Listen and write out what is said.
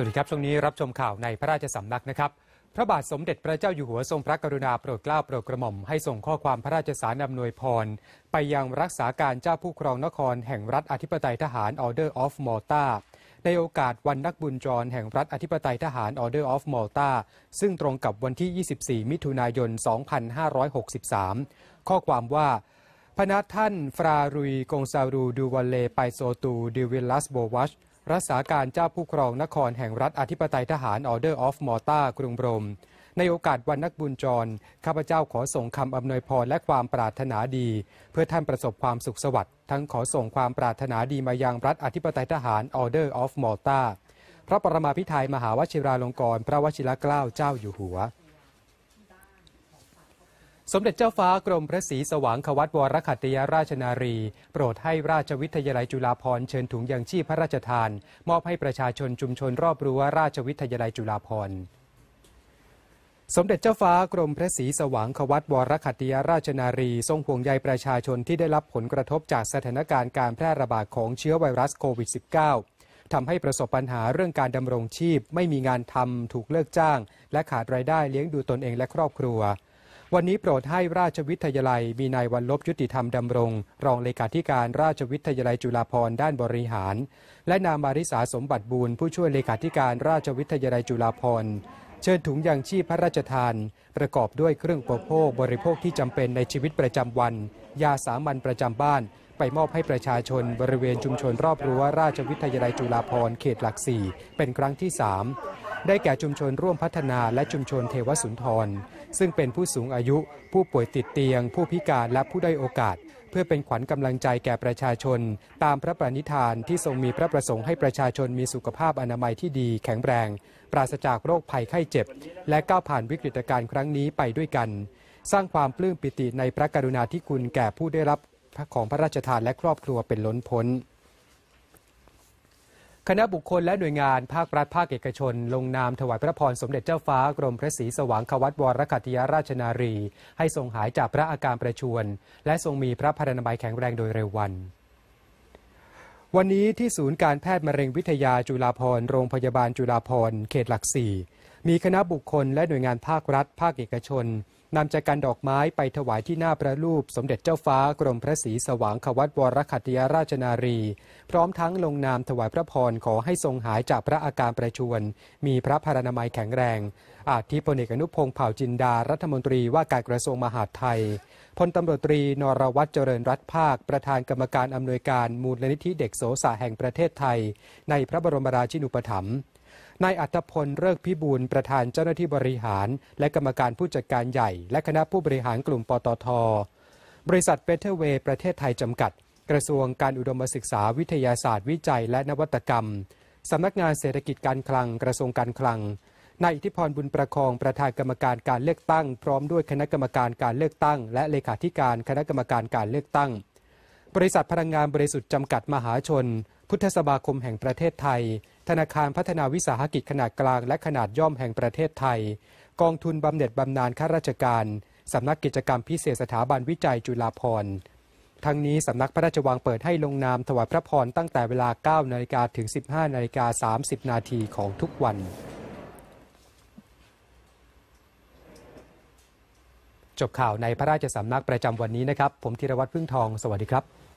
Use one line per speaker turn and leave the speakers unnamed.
สวัสดีครับ ช่วงนี้รับชมข่าวในพระราชสำนักนะครับ พระบาทสมเด็จพระเจ้าอยู่หัวทรงพระกรุณาโปรดเกล้าโปรดกระหม่อม ให้ส่งข้อความพระราชสารอำนวยพร ไปยังรักษาการเจ้าผู้ครองนครแห่งรัฐอธิปไตยทหาร Order of Malta ในโอกาสวันนักบุญจร แห่งรัฐอธิปไตยทหาร Order of Malta ซึ่งตรงกับวันที่ 24 มิถุนายน 2563 ข้อความว่าพนัท่านฟรารุยกงซารูดูวันเลไปโซตูดิวิลัสโบวัชรักษาการเจ้าผู้ครองนครแห่งรัฐอธิปไตยทหารออเดอร์ออฟมอตากรุงบรม ในโอกาสวันนักบุญจร ข้าพเจ้าขอส่งคำอำนวยพรและความปรารถนาดี เพื่อท่านประสบความสุขสวัสดิ์ทั้งขอส่งความปรารถนาดีมายังรัฐอธิปไตยทหารออเดอร์ออฟมอตาพระปรมาพิไทยมหาวชิราลงกรณ์พระวชิรเกล้าเจ้าอยู่หัวสมเด็จเจ้าฟ้ากรมพระศรีสว่างควัตวรคัตยาราชนารี โปรดให้ราชวิทยาลัยจุฬาภรณ์เชิญถุงยังชีพพระราชทานมอบให้ประชาชนชุมชนรอบรั้วราชวิทยาลัยจุฬาภรณ์ สมเด็จเจ้าฟ้ากรมพระศรีสว่างควัตวรคัตยราชนารีทรงห่วงใยประชาชนที่ได้รับผลกระทบจากสถานการณ์การแพร่ระบาดของเชื้อไวรัสโควิด -19 ทำให้ประสบปัญหาเรื่องการดำรงชีพ ไม่มีงานทำถูกเลิกจ้าง และขาดรายได้เลี้ยงดูตนเองและครอบครัววันนี้โปรดให้ราชวิทยาลัยมีนายวันลบยุติธรรมดำรง รองเลขาธิการราชวิทยาลัยจุฬาภรณ์ด้านบริหาร และนางมาริสาสมบัติบูรณ์ผู้ช่วยเลขาธิการราชวิทยาลัยจุฬาภรณ์เชิญถุงยางชีพพระราชทาน ประกอบด้วยเครื่องประโภคบริโภคที่จำเป็นในชีวิตประจำวันยาสามัญประจำบ้าน ไปมอบให้ประชาชนบริเวณชุมชนรอบรั้วราชวิทยาลัยจุฬาภรณ์เขตหลักสี่เป็นครั้งที่สามได้แก่ชุมชนร่วมพัฒนาและชุมชนเทวสุนทร ซึ่งเป็นผู้สูงอายุ ผู้ป่วยติดเตียง ผู้พิการและผู้ได้โอกาส เพื่อเป็นขวัญกำลังใจแก่ประชาชน ตามพระประนิธานที่ทรงมีพระประสงค์ให้ประชาชนมีสุขภาพอนามัยที่ดี แข็งแรง ปราศจากโรคภัยไข้เจ็บ และก้าวผ่านวิกฤตการณ์ครั้งนี้ไปด้วยกัน สร้างความปลื้มปิติในพระกรุณาธิคุณแก่ผู้ได้รับของพระราชทานและครอบครัวเป็นล้นพ้นคณะบุคคลและหน่วยงานภาครัฐภาคเอกชนลงนามถวายพระพรสมเด็จเจ้าฟ้ากรมพระศรีสว่างควัตวรคัติยราชนารี ให้ทรงหายจากพระอาการประชวน และทรงมีพระพรรณนามัยแข็งแรงโดยเร็ววัน วันนี้ที่ศูนย์การแพทย์มะเร็งวิทยาจุฬาภรณ์โรงพยาบาลจุฬาภรณ์เขตหลักสี่มีคณะบุคคลและหน่วยงานภาครัฐภาคเอกชนนำจากการดอกไม้ไปถวายที่หน้าพระรูปสมเด็จเจ้าฟ้า กรมพระศรีสว่างขวัตวรคัตยราชนารี พร้อมทั้งลงนามถวายพระพร ขอให้ทรงหายจากพระอาการประชวน มีพระพารณามัยแข็งแรง อาทิพลเอกอนุพงศ์เผ่าจินดารัฐมนตรีว่าการกระทรวงมหาดไทยพลตำรวจตรีนรวัตรเจริญรัตภาคประธานกรรมการอำนวยการมูลนิธิเด็กโสสะแห่งประเทศไทย ในพระบรมราชินูปถัมภ์นายอัตพลเลิกพิบูลประธานเจ้าหน้าที่บริหาร และกรรมการผู้จัดการใหญ่ และคณะผู้บริหารกลุ่มปตท บริษัทเบเทอร์เวย์ประเทศไทยจำกัด กระทรวงการอุดมศึกษาวิทยาศาสตร์วิจัยและนวัตกรรม สำนักงานเศรษฐกิจการคลัง กระทรวงการคลังนายอิทธิพรบุญประคองประธานกรรมการการเลือกตั้ง พร้อมด้วยคณะกรรมการการเลือกตั้ง และเลขาธิการคณะกรรมการการเลือกตั้ง บริษัทพลังงานบริสุทธิ์จำกัดมหาชนพุทธสมาคมแห่งประเทศไทย ธนาคารพัฒนาวิสาหกิจขนาดกลาง และขนาดย่อมแห่งประเทศไทย กองทุนบำเหน็จบำนาญข้าราชการสำนักกิจกรรมพิเศษสถาบันวิจัยจุฬาภรณ์ ทั้งนี้สำนักพระราชวังเปิดให้ลงนามถวายพระพรตั้งแต่เวลา 9นาฬิกาถึง 15นาฬิกา30นาทีของทุกวัน จบข่าวในพระราชสำนักประจำวันนี้นะครับผมธีรวัตรพึ่งทองสวัสดีครับ